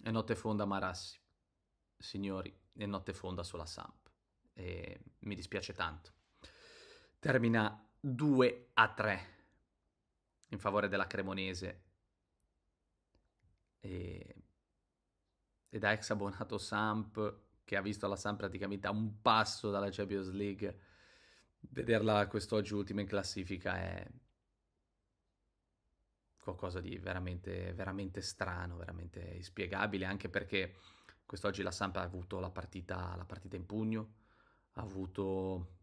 È notte fonda Marassi, signori, è notte fonda sulla Samp. E mi dispiace tanto. Termina 2 a 3 in favore della Cremonese. E, e da ex abbonato Samp, che ha visto la Samp praticamente a un passo dalla Champions League, vederla quest'oggi ultima in classifica è qualcosa di veramente, veramente strano, veramente inspiegabile, anche perché quest'oggi la Sampa ha avuto la partita, la partita in pugno, ha avuto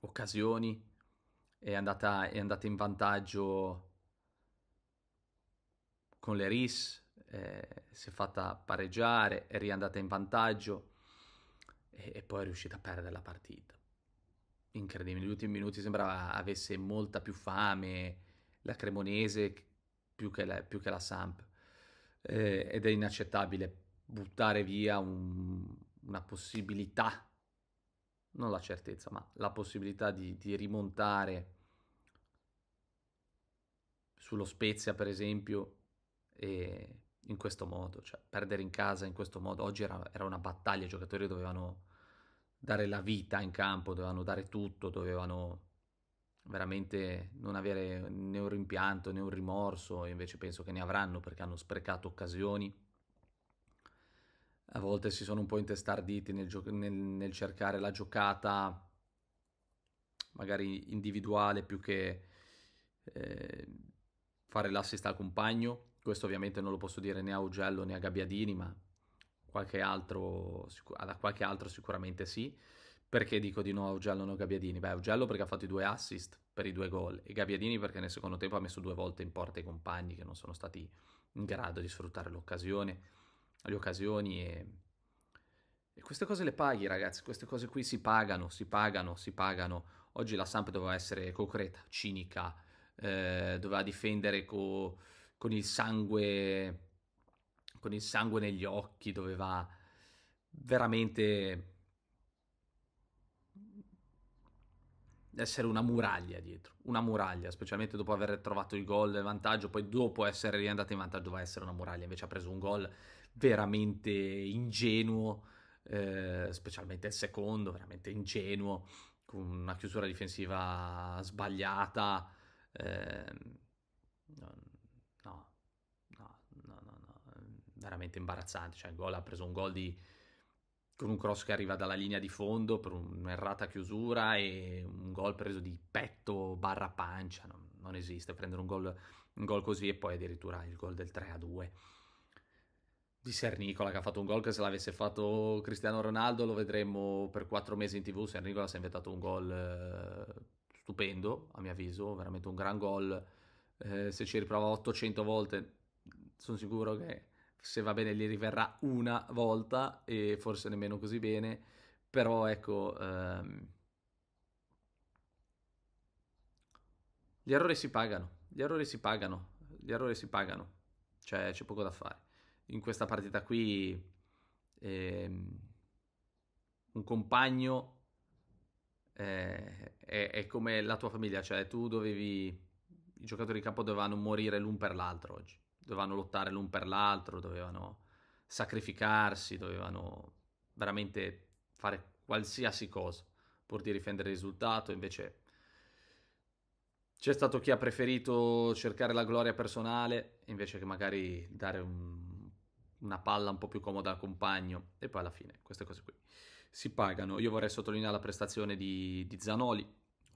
occasioni, è andata, è andata in vantaggio con le RIS, eh, si è fatta pareggiare, è riandata in vantaggio e, e poi è riuscita a perdere la partita incredibile. Negli ultimi minuti sembrava avesse molta più fame la Cremonese più che la, più che la Samp. Eh, ed è inaccettabile buttare via un, una possibilità, non la certezza, ma la possibilità di, di rimontare sullo Spezia, per esempio, in questo modo, cioè perdere in casa in questo modo. Oggi era, era una battaglia, i giocatori dovevano dare la vita in campo, dovevano dare tutto, dovevano veramente non avere né un rimpianto né un rimorso, invece penso che ne avranno perché hanno sprecato occasioni. A volte si sono un po' intestarditi nel, gio- nel, nel cercare la giocata magari individuale più che eh, fare l'assist al compagno. Questo ovviamente non lo posso dire né a Ugello né a Gabbiadini, ma qualche altro, da qualche altro sicuramente sì. Perché dico di no a Ugello o no Gabbiadini? Beh, Ugello perché ha fatto i due assist per i due gol e Gabbiadini perché nel secondo tempo ha messo due volte in porta i compagni che non sono stati in grado di sfruttare l'occasione, le occasioni e... e queste cose le paghi ragazzi, queste cose qui si pagano, si pagano, si pagano. Oggi la Samp doveva essere concreta, cinica, eh, doveva difendere co... con il sangue con il sangue negli occhi, doveva veramente essere una muraglia dietro, una muraglia, specialmente dopo aver trovato il gol del vantaggio, poi dopo essere riandato in vantaggio doveva essere una muraglia, invece ha preso un gol veramente ingenuo, eh, specialmente il secondo, veramente ingenuo, con una chiusura difensiva sbagliata, eh, veramente imbarazzante. Cioè, il gol ha preso un gol di, con un cross che arriva dalla linea di fondo per un'errata chiusura e un gol preso di petto barra pancia. Non, non esiste prendere un gol, un gol, così e poi addirittura il gol del 3 a 2 di Sernicola che ha fatto un gol che se l'avesse fatto Cristiano Ronaldo lo vedremmo per quattro mesi in tv. Sernicola si è inventato un gol eh, stupendo, a mio avviso, veramente un gran gol. Eh, se ci riprova 800 volte sono sicuro che se va bene gli riverrà una volta e forse nemmeno così bene, però ecco... Ehm, gli errori si pagano, gli errori si pagano, gli errori si pagano, cioè c'è poco da fare. In questa partita qui ehm, un compagno eh, è, è, come la tua famiglia, cioè tu dovevi, i giocatori di campo dovevano morire l'un per l'altro oggi dovevano lottare l'un per l'altro, dovevano sacrificarsi, dovevano veramente fare qualsiasi cosa pur di difendere il risultato, invece c'è stato chi ha preferito cercare la gloria personale invece che magari dare un, una palla un po' più comoda al compagno e poi alla fine queste cose qui si pagano. Io vorrei sottolineare la prestazione di, di Zanoli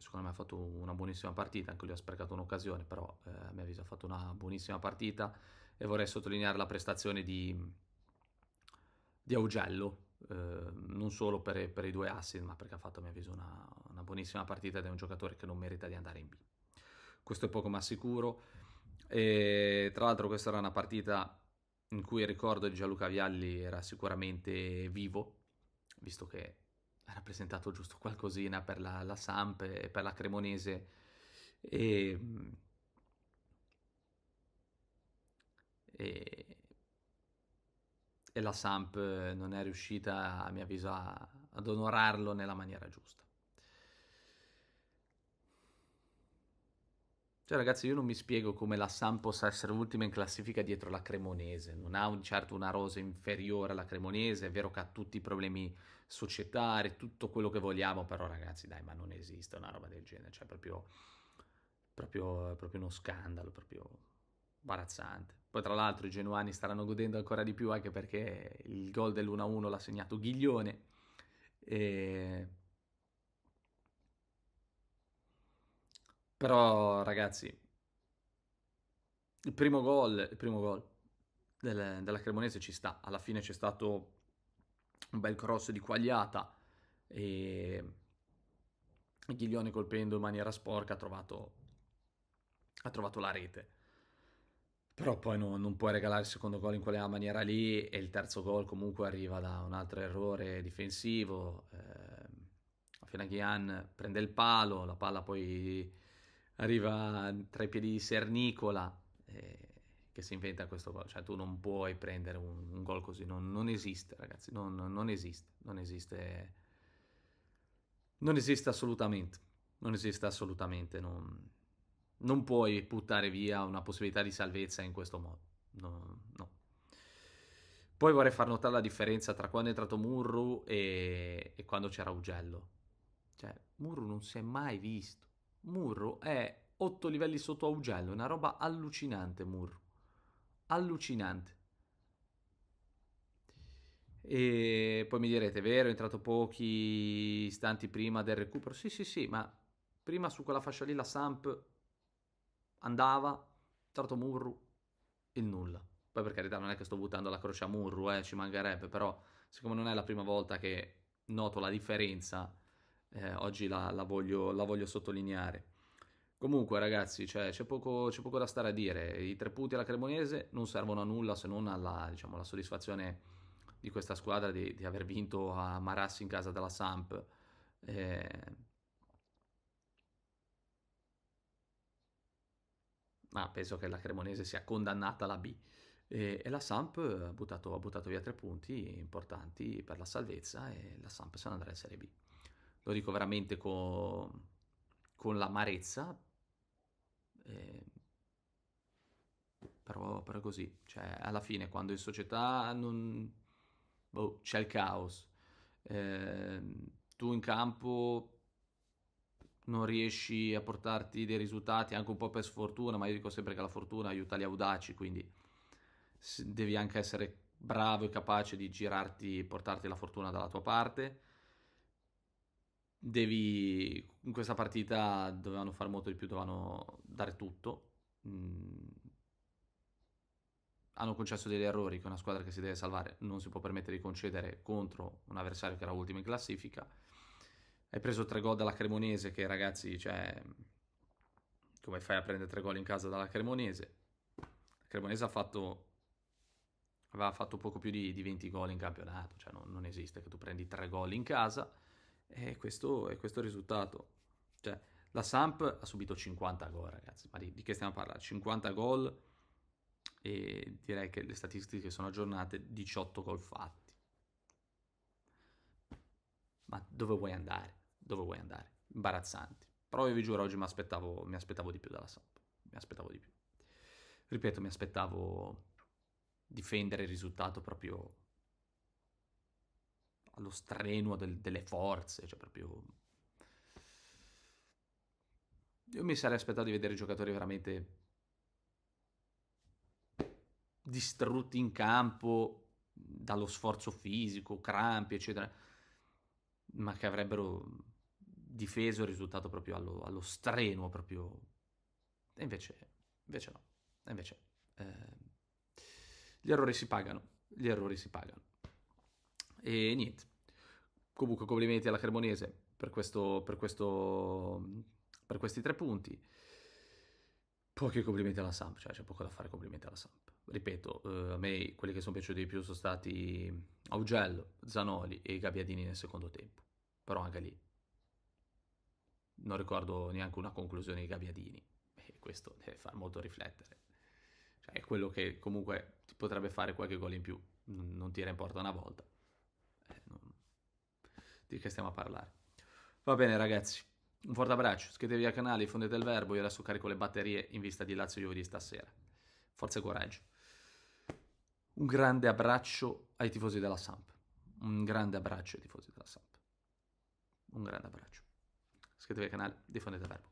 secondo me ha fatto una buonissima partita, anche lui ha sprecato un'occasione, però eh, a mio avviso ha fatto una buonissima partita e vorrei sottolineare la prestazione di, di Augello, eh, non solo per, per, i due assist, ma perché ha fatto a mio avviso una, una buonissima partita ed è un giocatore che non merita di andare in B. Questo è poco ma sicuro. E, tra l'altro questa era una partita in cui il ricordo di Gianluca Vialli era sicuramente vivo, visto che rappresentato giusto qualcosina per la, la Samp e per la Cremonese e, e, e la Samp non è riuscita a mio avviso a, ad onorarlo nella maniera giusta Cioè ragazzi io non mi spiego come la Samp possa essere ultima in classifica dietro la Cremonese, non ha un, certo una rosa inferiore alla Cremonese, è vero che ha tutti i problemi societari, tutto quello che vogliamo, però ragazzi dai ma non esiste una roba del genere, cioè proprio, proprio, proprio uno scandalo, proprio imbarazzante. Poi tra l'altro i genuani staranno godendo ancora di più anche perché il gol dell'1-1 l'ha segnato Ghiglione e Però ragazzi, il primo gol, il primo gol del, della Cremonese ci sta, alla fine c'è stato un bel cross di quagliata e Ghiglione colpendo in maniera sporca ha trovato, ha trovato la rete. Però poi no, non puoi regalare il secondo gol in quella maniera lì e il terzo gol comunque arriva da un altro errore difensivo. Eh, Fenaghian prende il palo, la palla poi arriva tra i piedi di Sernicola eh, che si inventa questo gol, cioè tu non puoi prendere un, un gol così, non, non, esiste ragazzi, non, non, esiste, non esiste, non esiste assolutamente, non esiste assolutamente, non, non puoi buttare via una possibilità di salvezza in questo modo, no, no. Poi vorrei far notare la differenza tra quando è entrato Murru e, e quando c'era Ugello. Cioè, Murru non si è mai visto Murru è 8 livelli sotto Augello, una roba allucinante Murru. Allucinante. E poi mi direte, vero, è entrato pochi istanti prima del recupero. Sì, sì, sì, ma prima su quella fascia lì la Samp andava, è Murru, il nulla. Poi per carità non è che sto buttando la croce a Murru, eh, ci mancherebbe, però siccome non è la prima volta che noto la differenza eh, oggi la, la, voglio, la, voglio, sottolineare. Comunque ragazzi, cioè, c'è, poco, c'è, poco, da stare a dire, i tre punti alla Cremonese non servono a nulla se non alla diciamo, soddisfazione di questa squadra di, di, aver vinto a Marassi in casa della Samp. Eh... Ma penso che la Cremonese sia condannata alla B. E, la Samp ha buttato, ha buttato, via tre punti importanti per la salvezza e la Samp se ne andrà in Serie B lo dico veramente con, con l'amarezza, eh, però, però, è così, cioè alla fine quando in società non... boh, c'è il caos, eh, tu in campo non riesci a portarti dei risultati anche un po' per sfortuna, ma io dico sempre che la fortuna aiuta gli audaci, quindi devi anche essere bravo e capace di girarti, portarti la fortuna dalla tua parte devi in questa partita dovevano fare molto di più, dovevano dare tutto. Mm. Hanno concesso degli errori che una squadra che si deve salvare non si può permettere di concedere contro un avversario che era ultimo in classifica. Hai preso tre gol dalla Cremonese che ragazzi, cioè come fai a prendere tre gol in casa dalla Cremonese? La Cremonese ha fatto aveva fatto poco più di, di 20 gol in campionato, cioè non, non esiste che tu prendi tre gol in casa e questo è questo il risultato. Cioè, la Samp ha subito 50 gol, ragazzi, ma di, di che stiamo parlando? 50 gol e direi che le statistiche sono aggiornate, 18 gol fatti. Ma dove vuoi andare? Dove vuoi andare? Imbarazzanti. Però io vi giuro, oggi mi aspettavo, mi aspettavo di più dalla Samp. Mi aspettavo di più. Ripeto, mi aspettavo difendere il risultato proprio allo strenuo del, delle forze, cioè proprio... Io mi sarei aspettato di vedere giocatori veramente distrutti in campo dallo sforzo fisico, crampi, eccetera, ma che avrebbero difeso il risultato proprio allo, allo strenuo, proprio... E invece, invece no, e invece... Eh, gli errori si pagano, gli errori si pagano. E niente. Comunque complimenti alla Cremonese per, questo, per, questo, per questi tre punti. Pochi complimenti alla Samp, cioè c'è poco da fare complimenti alla Samp. Ripeto, eh, a me quelli che sono piaciuti di più sono stati Augello, Zanoli e Gabbiadini nel secondo tempo. Però anche lì non ricordo neanche una conclusione di Gabbiadini. E questo deve far molto riflettere. Cioè è quello che comunque ti potrebbe fare qualche gol in più, non tira in porta una volta di che stiamo a parlare. Va bene ragazzi, un forte abbraccio, iscrivetevi al canale, fondete il verbo, io adesso carico le batterie in vista di Lazio Juve di stasera. Forza e coraggio. Un grande abbraccio ai tifosi della Samp. Un grande abbraccio ai tifosi della Samp. Un grande abbraccio. Iscrivetevi al canale, diffondete il verbo.